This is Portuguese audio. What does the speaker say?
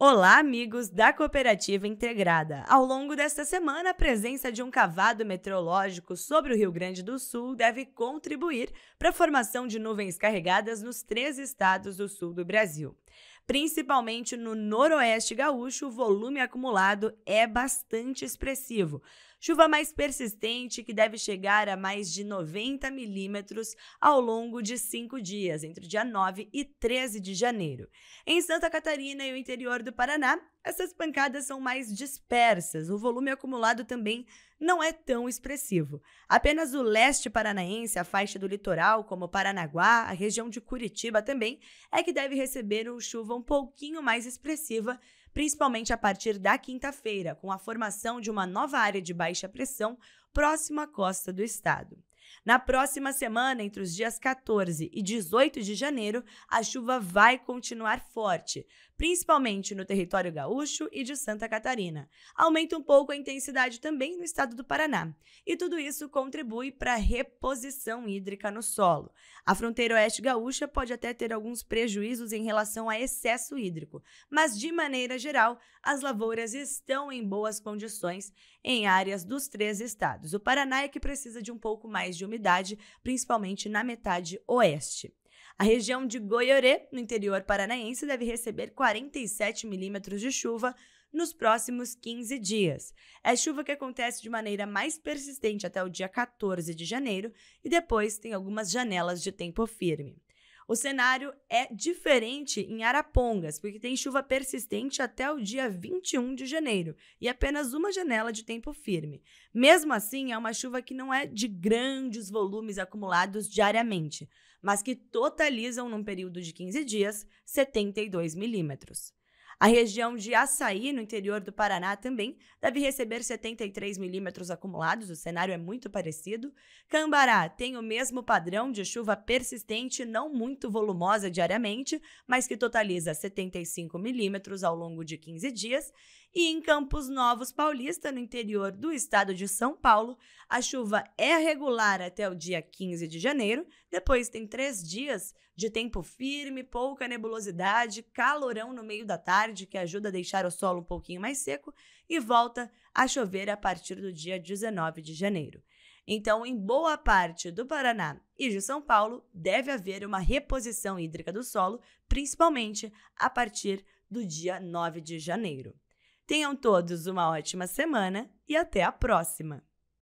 Olá, amigos da Cooperativa Integrada! Ao longo desta semana, a presença de um cavado meteorológico sobre o Rio Grande do Sul deve contribuir para a formação de nuvens carregadas nos três estados do sul do Brasil. Principalmente no noroeste gaúcho, o volume acumulado é bastante expressivo. Chuva mais persistente que deve chegar a mais de 90 milímetros ao longo de cinco dias, entre dia 9 e 13 de janeiro. Em Santa Catarina e o interior do do Paraná, essas pancadas são mais dispersas, o volume acumulado também não é tão expressivo. Apenas o leste paranaense, a faixa do litoral, como Paranaguá, a região de Curitiba também, é que deve receber uma chuva um pouquinho mais expressiva, principalmente a partir da quinta-feira, com a formação de uma nova área de baixa pressão próxima à costa do estado. Na próxima semana, entre os dias 14 e 18 de janeiro, a chuva vai continuar forte, principalmente no território gaúcho e de Santa Catarina. Aumenta um pouco a intensidade também no estado do Paraná. E tudo isso contribui para a reposição hídrica no solo. A fronteira oeste gaúcha pode até ter alguns prejuízos em relação a excesso hídrico, mas de maneira geral, as lavouras estão em boas condições em áreas dos três estados. O Paraná é que precisa de um pouco mais de umidade, principalmente na metade oeste. A região de Goiorê, no interior paranaense, deve receber 47 milímetros de chuva nos próximos 15 dias. É chuva que acontece de maneira mais persistente até o dia 14 de janeiro e depois tem algumas janelas de tempo firme. O cenário é diferente em Arapongas, porque tem chuva persistente até o dia 21 de janeiro e apenas uma janela de tempo firme. Mesmo assim, é uma chuva que não é de grandes volumes acumulados diariamente, mas que totalizam num período de 15 dias 72 milímetros. A região de Açaí, no interior do Paraná, também deve receber 73 milímetros acumulados, o cenário é muito parecido. Cambará tem o mesmo padrão de chuva persistente, não muito volumosa diariamente, mas que totaliza 75 milímetros ao longo de 15 dias. E em Campos Novos Paulista, no interior do estado de São Paulo, a chuva é regular até o dia 15 de janeiro. Depois tem três dias de tempo firme, pouca nebulosidade, calorão no meio da tarde, que ajuda a deixar o solo um pouquinho mais seco, e volta a chover a partir do dia 19 de janeiro. Então, em boa parte do Paraná e de São Paulo, deve haver uma reposição hídrica do solo, principalmente a partir do dia 9 de janeiro. Tenham todos uma ótima semana e até a próxima!